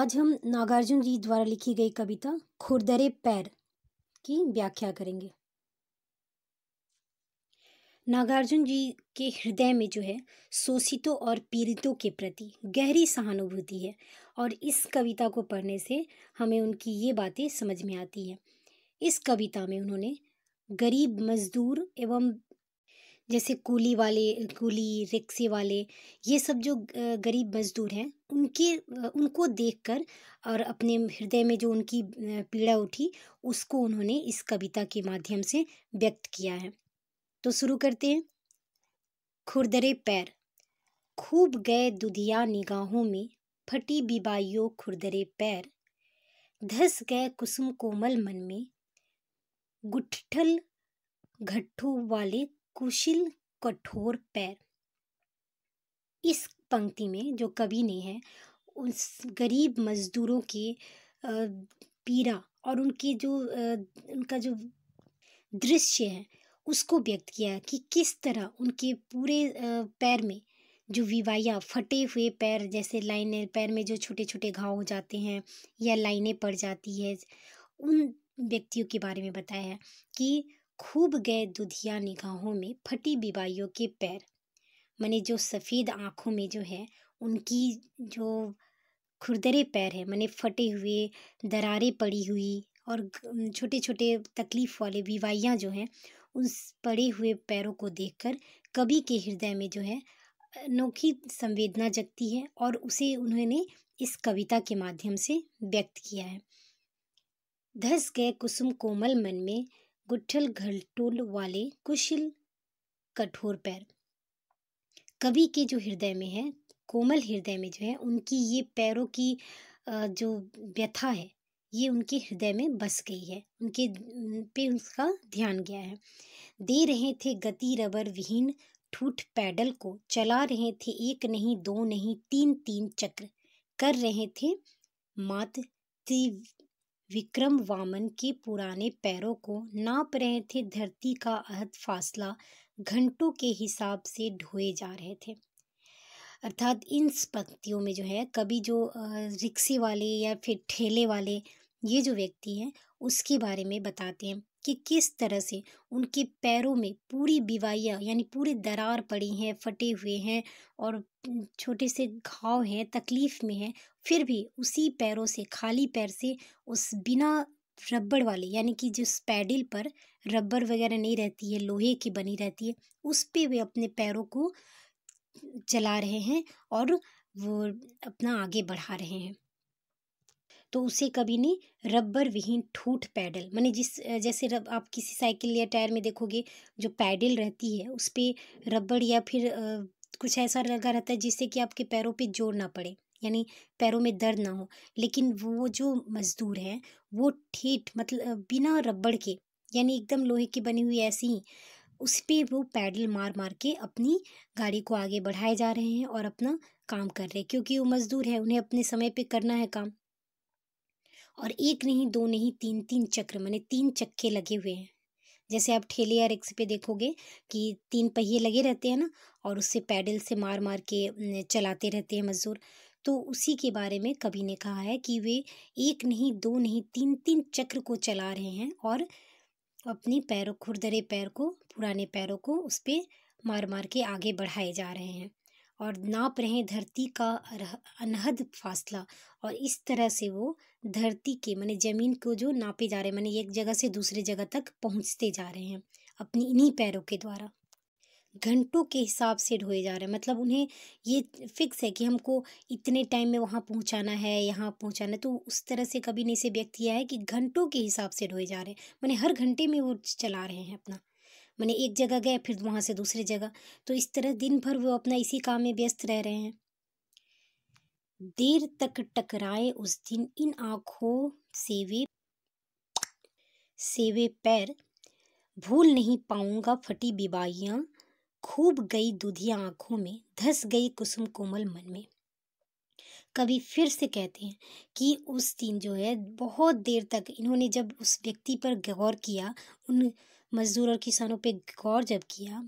आज हम नागार्जुन जी द्वारा लिखी गई कविता खुरदरे पैर की व्याख्या करेंगे नागार्जुन जी के हृदय में जो है शोषितों और पीड़ितों के प्रति गहरी सहानुभूति है और इस कविता को पढ़ने से हमें उनकी ये बातें समझ में आती है इस कविता में उन्होंने गरीब मजदूर एवं जैसे कूली वाले कूली रिक्शे वाले ये सब जो गरीब मज़दूर हैं उनके उनको देखकर और अपने हृदय में जो उनकी पीड़ा उठी उसको उन्होंने इस कविता के माध्यम से व्यक्त किया है तो शुरू करते हैं खुरदरे पैर खूब गए दुधिया निगाहों में फटी बिबाइयों खुरदरे पैर धस गए कुसुम कोमल मन में गुठल घट्ठों वाले कुशिल कठोर पैर इस पंक्ति में जो कवि ने है उस गरीब मज़दूरों के पीड़ा और उनके जो उनका जो दृश्य है उसको व्यक्त किया कि किस तरह उनके पूरे पैर में जो विवाया फटे हुए पैर जैसे लाइनें पैर में जो छोटे छोटे घाव हो जाते हैं या लाइनें पड़ जाती है उन व्यक्तियों के बारे में बताया है कि खूब गए दुधिया निगाहों में फटी बिवाइयों के पैर मैंने जो सफ़ेद आँखों में जो है उनकी जो खुरदरे पैर है मैंने फटे हुए दरारें पड़ी हुई और छोटे छोटे तकलीफ़ वाले बिवाइयाँ जो हैं उस पड़े हुए पैरों को देखकर कवि के हृदय में जो है अनोखी संवेदना जगती है और उसे उन्होंने इस कविता के माध्यम से व्यक्त किया है धस गए कुसुम कोमल मन में गुठल घलटोल वाले कुशल कठोर पैर कवि के जो हृदय में है कोमल हृदय में जो है उनकी ये पैरों की जो व्यथा है ये उनके हृदय में बस गई है उनके पे उसका ध्यान गया है दे रहे थे गति रबर विहीन ठूठ पैडल को चला रहे थे एक नहीं दो नहीं तीन तीन चक्र कर रहे थे मात विक्रम वामन के पुराने पैरों को नाप रहे थे धरती का अहद फासला घंटों के हिसाब से ढोए जा रहे थे अर्थात इन पंक्तियों में जो है कभी जो रिक्शे वाले या फिर ठेले वाले ये जो व्यक्ति हैं उसके बारे में बताते हैं कि किस तरह से उनके पैरों में पूरी बीवाइयाँ यानी पूरी दरार पड़ी हैं फटे हुए हैं और छोटे से घाव हैं तकलीफ़ में हैं फिर भी उसी पैरों से खाली पैर से उस बिना रबड़ वाले यानी कि जिस पैडल पर रबड़ वगैरह नहीं रहती है लोहे की बनी रहती है उस पर वे अपने पैरों को चला रहे हैं और वो अपना आगे बढ़ा रहे हैं तो उसे कभी नहीं रबर विहीन ठूठ पैडल मैंने जिस जैसे रब आप किसी साइकिल या टायर में देखोगे जो पैडल रहती है उस पर रबड़ या फिर आ, कुछ ऐसा लगा रहता है जिससे कि आपके पैरों पे जोर ना पड़े यानी पैरों में दर्द ना हो लेकिन वो जो मज़दूर हैं वो ठेठ मतलब बिना रबड़ के यानी एकदम लोहे की बनी हुई ऐसी ही उस पर वो पैडल मार मार के अपनी गाड़ी को आगे बढ़ाए जा रहे हैं और अपना काम कर रहे हैं क्योंकि वो मज़दूर है उन्हें अपने समय पे करना है काम और एक नहीं दो नहीं तीन तीन चक्र मैंने तीन चक्के लगे हुए हैं जैसे आप ठेले या रिक्स पे देखोगे कि तीन पहिए लगे रहते हैं ना और उससे पैडल से मार मार के चलाते रहते हैं मज़दूर तो उसी के बारे में कभी ने कहा है कि वे एक नहीं दो नहीं तीन तीन चक्र को चला रहे हैं और अपने पैरों खुरदरे पैर को पुराने पैरों को उस पर मार मार के आगे बढ़ाए जा रहे हैं और नाप रहे हैं धरती का अनहद फासला और इस तरह से वो धरती के माने ज़मीन को जो नापे जा रहे हैं माने एक जगह से दूसरे जगह तक पहुंचते जा रहे हैं अपनी इन्हीं पैरों के द्वारा घंटों के हिसाब से ढोए जा रहे हैं मतलब उन्हें ये फिक्स है कि हमको इतने टाइम में वहाँ पहुँचाना है यहाँ पहुँचाना है तो उस तरह से कभी नहीं से व्यक्ति यह है कि घंटों के हिसाब से ढोए जा रहे हैं मैंने हर घंटे में वो चला रहे हैं अपना मैंने एक जगह गए फिर वहाँ से दूसरी जगह तो इस तरह दिन भर वो अपना इसी काम में व्यस्त रह रहे हैं देर तक टकराए उस दिन इन आँखों से वे सेवे पैर भूल नहीं पाऊंगा फटी बिबाइयाँ खूब गई दूधिया आँखों में धस गई कुसुम कोमल मन में कभी फिर से कहते हैं कि उस दिन जो है बहुत देर तक इन्होंने जब उस व्यक्ति पर गौर किया उन मज़दूर और किसानों पे गौर जब किया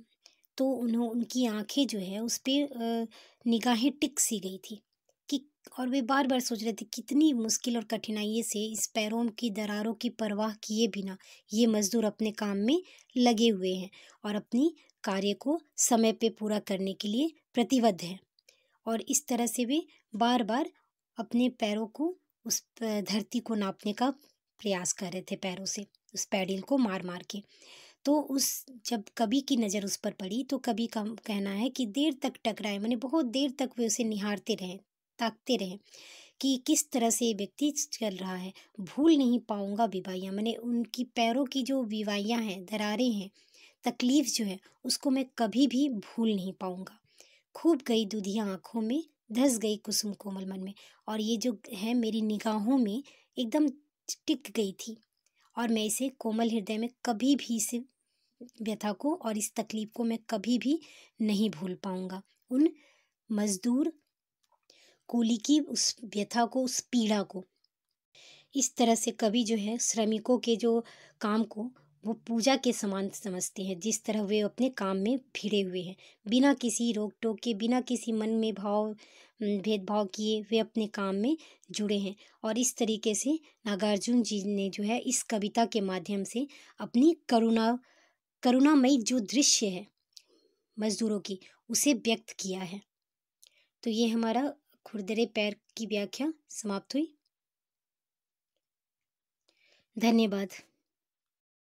तो उन्हों उनकी आंखें जो है उस पर निगाहें टिक सी गई थी कि और वे बार बार सोच रहे थे कितनी मुश्किल और कठिनाई से इस पैरों की दरारों की परवाह किए बिना ये मज़दूर अपने काम में लगे हुए हैं और अपनी कार्य को समय पे पूरा करने के लिए प्रतिबद्ध हैं और इस तरह से वे बार बार अपने पैरों को उस धरती को नापने का प्रयास कर रहे थे पैरों से उस पैडिल को मार मार के तो उस जब कभी की नज़र उस पर पड़ी तो कभी का कहना है कि देर तक टकराए मैंने बहुत देर तक वे उसे निहारते रहें ताकते रहें कि किस तरह से ये व्यक्ति चल रहा है भूल नहीं पाऊँगा विवाइयाँ मैंने उनकी पैरों की जो विवाइयाँ हैं दरारें हैं तकलीफ़ जो है उसको मैं कभी भी भूल नहीं पाऊँगा खूब गई दूधियाँ आँखों में धस गई कुसुम कोमल मन में और ये जो है मेरी निगाहों में एकदम टिक गई थी और मैं इसे कोमल हृदय में कभी भी इस व्यथा को और इस तकलीफ़ को मैं कभी भी नहीं भूल पाऊंगा उन मज़दूर कूली की उस व्यथा को उस पीड़ा को इस तरह से कभी जो है श्रमिकों के जो काम को वो पूजा के समान समझते हैं जिस तरह वे अपने काम में भिड़े हुए हैं बिना किसी रोक टोक के बिना किसी मन में भाव भेदभाव किए वे अपने काम में जुड़े हैं और इस तरीके से नागार्जुन जी ने जो है इस कविता के माध्यम से अपनी करुणा करुणामयी जो दृश्य है मजदूरों की उसे व्यक्त किया है तो ये हमारा खुरदरे पैर की व्याख्या समाप्त हुई धन्यवाद